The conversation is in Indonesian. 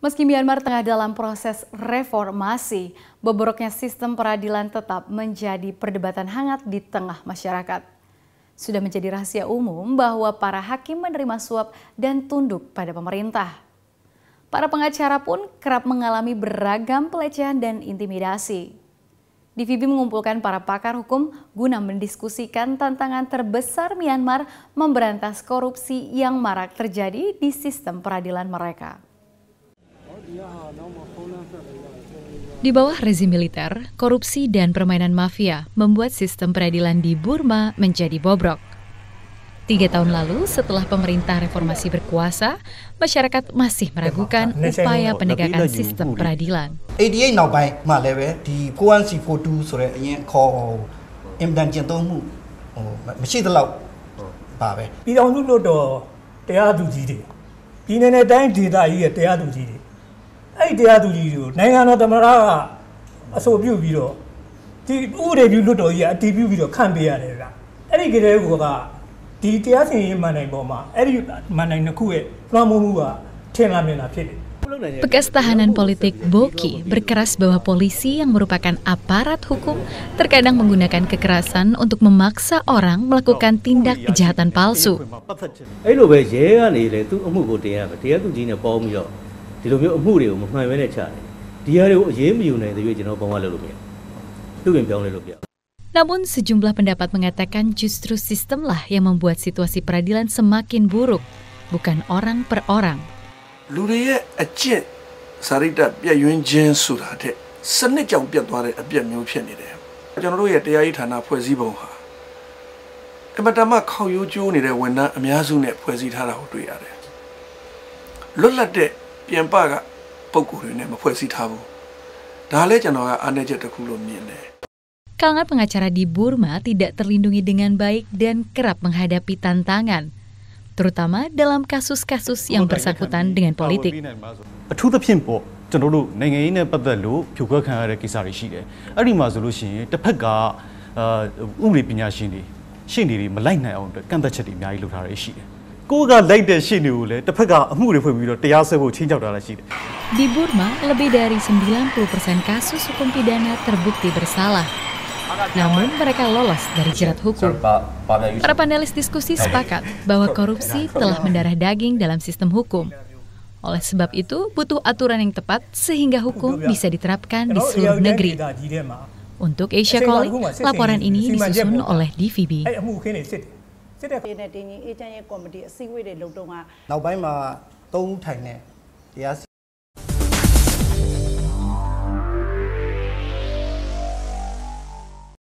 Meski Myanmar tengah dalam proses reformasi, bobroknya sistem peradilan tetap menjadi perdebatan hangat di tengah masyarakat. Sudah menjadi rahasia umum bahwa para hakim menerima suap dan tunduk pada pemerintah. Para pengacara pun kerap mengalami beragam pelecehan dan intimidasi. DVB mengumpulkan para pakar hukum guna mendiskusikan tantangan terbesar Myanmar memberantas korupsi yang marak terjadi di sistem peradilan mereka. Di bawah rezim militer, korupsi dan permainan mafia membuat sistem peradilan di Burma menjadi bobrok. Tiga tahun lalu, setelah pemerintah reformasi berkuasa, masyarakat masih meragukan upaya penegakan sistem peradilan. 88 eh, Bekas tahanan politik Boki berkeras bahwa polisi yang merupakan aparat hukum terkadang menggunakan kekerasan untuk memaksa orang melakukan tindak kejahatan palsu. ဒီလိုမျိုးအမှုတွေကိုမမှန်ဘဲနဲ့ချတယ်တရားတွေကိုအရေးမယူနိုင်တဲ့ရွေးကျွန်တော်ပုံမှန်လုပ်လို့မရဘူးသူပြင်ပြောင်းလဲလို့ပြ Namun sejumlah pendapat mengatakan justru sistemlah yang membuat situasi peradilan semakin buruk, bukan orang per orang. Luriye aje sarida biar yun jen surah de seni jauh biar tuar de biar mau pihon ni de. dia ya itu anak puisi bawa. Emak kau yuju ni de wena amya sune puisi ya hutui de Kalangan pengacara di Burma tidak terlindungi dengan baik dan kerap menghadapi tantangan, terutama dalam kasus-kasus yang bersangkutan dengan politik. အထူးသဖြင့်ပေါ့ကျွန်တော်တို့နိုင်ငံရေးနဲ့ပတ်သက်လို့ဖြိုခွဲခံရတဲ့ကိစ္စတွေရှိတယ်။အဲ့ဒီမှာဆိုလို့ရှိရင်တစ်ဖက်ကအာဥပဒေပညာရှင်တွေရှင့်တွေမလိုက်နိုင်အောင်အတွက်ကန့်သက်ချက်တွေအများကြီးလုပ်ထားရရှိတယ်။ di Burma lebih dari 90% kasus hukum pidana terbukti bersalah Namun mereka lolos dari jerat hukum. Para panelis diskusi sepakat bahwa korupsi telah mendarah daging dalam sistem hukum. Oleh sebab itu, butuh aturan yang tepat sehingga hukum bisa diterapkan di seluruh negeri. Untuk Asia Calling, laporan ini disusun oleh DVB. စစ်တဲ့ပြည်နဲ့တင်းကြီးအေဂျင့်ရဲ့ကော်မတီအစည်းအဝေးတွေလုပ်တော့ကနောက်ပိုင်းမှာသုံးထိုင်တဲ့တရားစီ